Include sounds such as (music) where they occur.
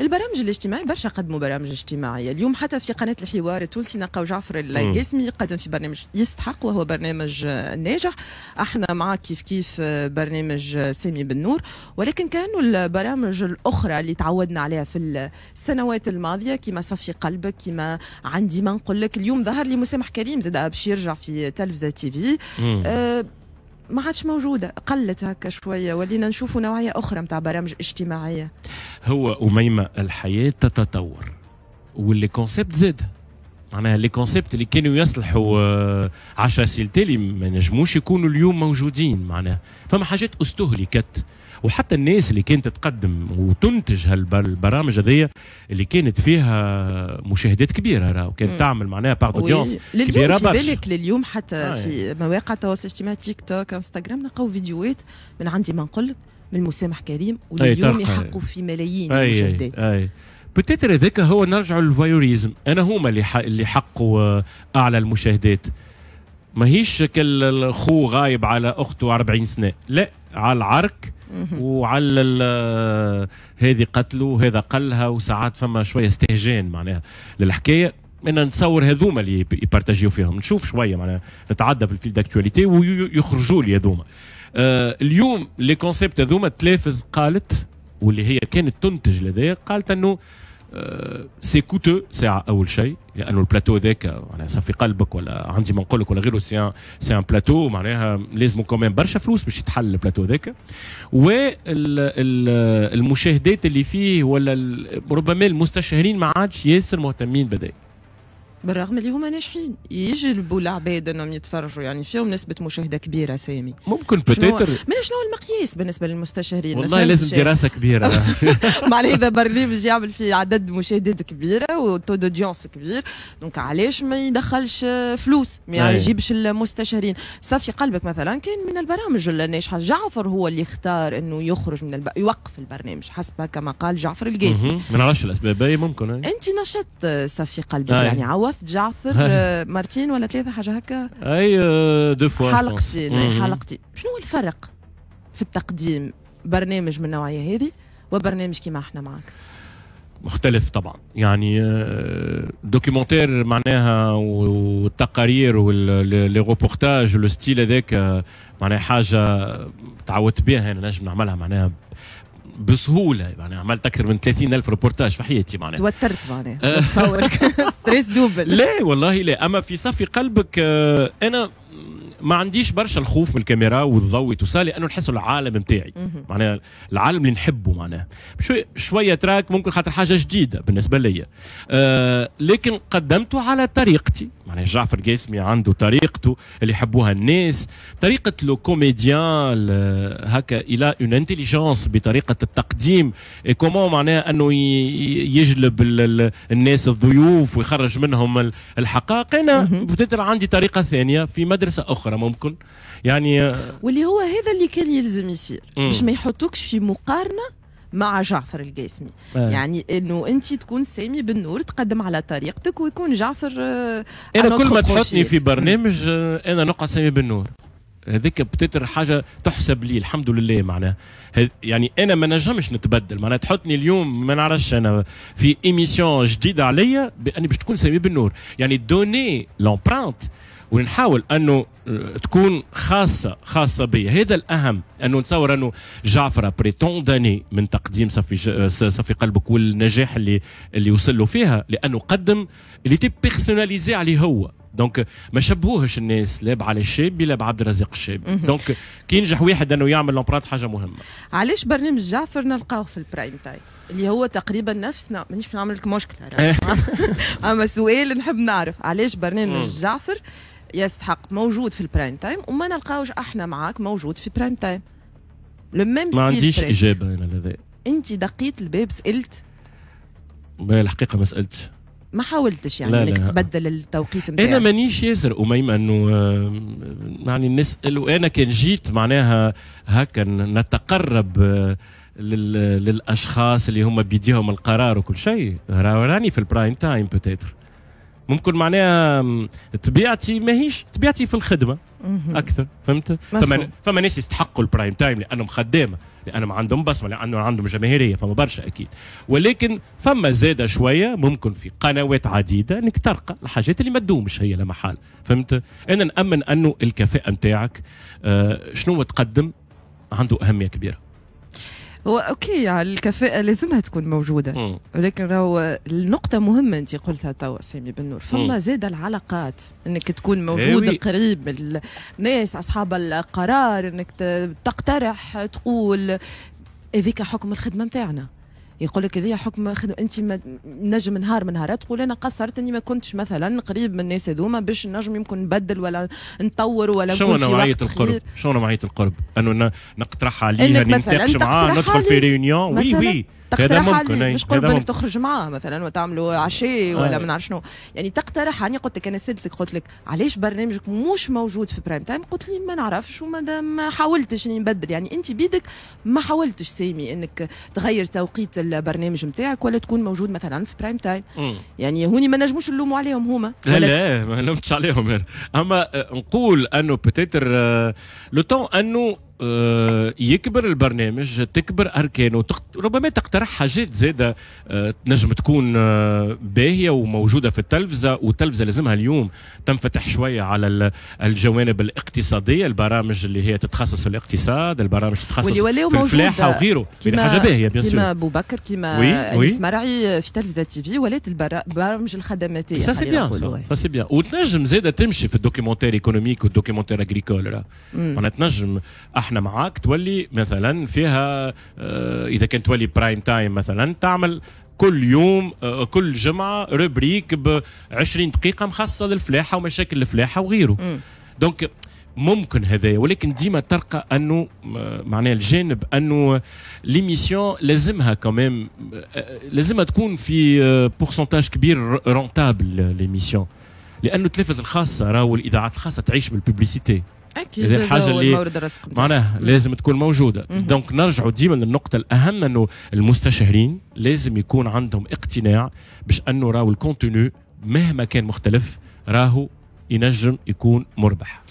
البرامج الاجتماعية برشا قدموا برامج اجتماعية اليوم حتى في قناة الحوار التونسي نلقاو جعفر القاسمي قدم في برنامج يستحق وهو برنامج ناجح احنا مع كيف كيف برنامج سامي بالنور ولكن كانوا البرامج الأخرى اللي تعودنا عليها في السنوات الماضية كما صفي قلبك كما عندي ما نقول لك اليوم ظهر لي مسامح كريم زاد باش يرجع في تلفزة تي في ما عادش موجوده قلت هكا شويه ولينا نشوف نوعيه اخرى متاع برامج اجتماعيه هو اميمه الحياه تتطور واللي كونسيبت زادها معناها لي كونسيبت اللي كانوا يصلحوا 10 آه، سنين تالي ما نجموش يكونوا اليوم موجودين معناها فما حاجات استهلكت وحتى الناس اللي كانت تقدم وتنتج هالبرامج هذيا اللي كانت فيها مشاهدات كبيره راه وكانت تعمل معناها باغ دوديونس كبيره برشا بالك لليوم حتى آه في مواقع التواصل الاجتماعي تيك توك انستغرام نلقاو فيديوهات من عندي ما نقول من مسامح كريم واليوم يحقوا في ملايين المشاهدات بتيتر هذاك هو نرجع للفيوريزم انا هما اللي اللي حقوا آه، اعلى المشاهدات ماهيش كالخو غايب على اخته 40 سنه لا على العرك وعلى آه، هذه قتله وهذا قلها وساعات فما شويه استهجان معناها للحكايه انا نتصور هذوما اللي يبارتاجيو فيهم نشوف شويه معناها نتعدى بالفيل اكتواليتي ويخرجوا لي هذوما آه اليوم لي كونسيبت هذوما تلافز قالت واللي هي كانت تنتج لذا قالت انه سي كوتو ساعة أول شيء لأنه يعني البلاتو ذاك معناها صافي قلبك ولا عندي ما نقول لك ولا غيره سي سي ان بلاتو معناها لازم كمان برشا فلوس باش يتحل البلاتو ذاك والمشاهدات اللي فيه ولا ربما المستشهرين ما عادش ياسر مهتمين بذاك بالرغم اللي هما ناجحين يجلبوا العباد انهم يتفرجوا يعني فيهم نسبه مشاهده كبيره سامي ممكن بتيتر من شنو المقياس بالنسبه للمستشارين والله لازم دراسه كبيره (laughs) معناها اذا برنامج يعمل فيه عدد مشاهدات كبيره وتو دوديونس كبير دونك علاش ما يدخلش فلوس ما يجيبش المستشارين صافي قلبك مثلا كان من البرامج الناجحه جعفر هو اللي اختار انه يخرج من الب... يوقف البرنامج حسب كما قال جعفر القاسم ما نعرفش الاسباب ممكن انت نشطت صافي قلبك يعني عوض ثلاث جعفر (laughs) آه، مرتين ولا ثلاثه حاجه هكا اي دو فوا حلقتين حلقتين شنو هو الفرق في التقديم برنامج من النوعيه هذه وبرنامج كيما احنا معك مختلف طبعا يعني دوكيومونتير آه، معناها والتقارير ولي ريبورتاج ولو ستيل هذاك آه، معناها حاجه تعودت بها انا نجم نعملها معناها بسهوله يعني عملت اكثر من 30 الف ريبورتاج في حياتي معناها توترت معناها آه. تصورك (laughs) ستريس دوبل (laughs) لا والله لا اما في صفي قلبك آه، انا ما عنديش برشا الخوف من الكاميرا والضوء وتوصل لانه نحسوا العالم نتاعي معناها العالم اللي نحبه معناها شوي شويه تراك ممكن خاطر حاجه جديده بالنسبه ليا آه لكن قدمته على طريقتي معناها جعفر قاسمي عنده طريقته اللي يحبوها الناس طريقه لو كوميديان هكا الى اون انتليجونس بطريقه التقديم كومون معناها انه يجلب الناس الضيوف ويخرج منهم الحقائق انا عندي طريقه ثانيه في مدرسه اخرى مره ممكن يعني واللي هو هذا اللي كان يلزم يصير باش ما يحطوكش في مقارنه مع جعفر القاسمي آه. يعني انه انت تكون سامي نور تقدم على طريقتك ويكون جعفر آه انا كل ما تحطني في برنامج آه انا نقعد سامي نور هذيك بتتر حاجه تحسب لي الحمد لله معناها يعني انا ما نجمش نتبدل معناها تحطني اليوم ما نعرفش انا في ايميسيون جديده عليا باني باش تكون سامي نور يعني دوني لومبرانت ونحاول انه آه، تكون خاصه خاصه بي هذا الاهم انه نتصور انه جعفره داني من تقديم صفي آه، صفي قلبك والنجاح اللي اللي وصل له فيها لانه قدم اللي تي بيرسوناليزي عليه هو دونك ما شبهوهش الناس لا على الشابي لا بعبد الرزاق الشابي دونك كي ينجح واحد انه يعمل لومبرات حاجه مهمه علاش برنامج جعفر نلقاه في البرايم تايم اللي هو تقريبا نفسنا مانيش نعمل لك مشكله (laughs) اما سؤال نحب نعرف علاش برنامج جعفر يستحق موجود في البرايم تايم وما نلقاوش احنا معاك موجود في برايم تايم لو ميم ما عنديش اجابه انا لهذا انت دقيت الباب سالت الحقيقه ما سالتش ما حاولتش يعني انك تبدل التوقيت نتاعك انا مانيش ياسر اميم انه يعني نسال وانا كان جيت معناها هكا نتقرب آه، للاشخاص اللي هما بيديهم القرار وكل شيء راني في البرايم تايم بوتيتر ممكن معناها طبيعتي ماهيش طبيعتي في الخدمه اكثر فهمت فما فما ناس يستحقوا البرايم تايم لانهم خدامه لانهم عندهم بصمه لانهم عندهم جماهيريه فما برشا اكيد ولكن فما زادة شويه ممكن في قنوات عديده انك ترقى الحاجات اللي ما تدومش هي لا محال فهمت انا نامن انه الكفاءه نتاعك آه، شنو تقدم عنده اهميه كبيره هو اوكي الكفاءه لازمها تكون موجوده م. ولكن راهو النقطه مهمه انت قلتها توا سامي بن نور فما زاد العلاقات انك تكون إيه موجود ايوي. قريب الناس اصحاب القرار انك تقترح تقول هذيك حكم الخدمه نتاعنا يقول لك هذه حكم خدمه انت نجم نهار من نهارات تقول انا قصرت اني ما كنتش مثلا قريب من الناس هذوما باش نجم يمكن نبدل ولا نطور ولا شنو نوعيه القرب شنو نوعيه القرب انه نقترح عليها نتناقش معاه ندخل في ريونيون وي وي تقترح علي مش قول بالك تخرج معاه مثلا وتعملوا عشاء آه. ولا آه. ما نعرف شنو يعني تقترح يعني قلت لك انا سالتك قلت لك علاش برنامجك مش موجود في برايم تايم قلت لي ما نعرفش ومادام ما حاولتش اني نبدل يعني انت بيدك ما حاولتش سامي انك تغير توقيت البرنامج نتاعك ولا تكون موجود مثلا في برايم تايم م. يعني هوني ما نجموش نلوموا عليهم هما لا لا ما نلومتش عليهم اما نقول انه بتيتر لو تون انه آه، يكبر البرنامج تكبر اركانه ربما تقترح حاجات زاده آه، تنجم تكون آه، باهيه وموجوده في التلفزه والتلفزه لازمها اليوم تنفتح شويه على الجوانب الاقتصاديه البرامج اللي هي تتخصص في الاقتصاد البرامج تتخصص في الفلاحه وغيره حاجه باهيه بيان كيما ابو بكر كيما وي مرعي في تلفزه تي في ولات البرامج الخدماتيه سا سي بيان سا سي بيان وتنجم زاده تمشي في الدوكيومونتير ايكونوميك والدوكيومونتير اغريكول معناتها تنجم احنا معاك تولي مثلا فيها آه، اذا كانت تولي برايم تايم مثلا تعمل كل يوم آه، كل جمعه روبريك ب 20 دقيقه مخصصه للفلاحه ومشاكل الفلاحه وغيره دونك ممكن هذايا ولكن ديما ترقى انه آه، معناها الجانب انه ليميسيون لازمها كمان لازمها تكون في بورسنتاج كبير رونتابل ليميسيون لانه التلفزه الخاصه راهو الاذاعات الخاصه تعيش بالبوبليسيتي اكيد هذه الحاجه اللي معناها لازم تكون موجوده دونك نرجعوا ديما للنقطه الاهم انه المستشارين لازم يكون عندهم اقتناع باش انه راهو الكونتينو مهما كان مختلف راهو ينجم يكون مربح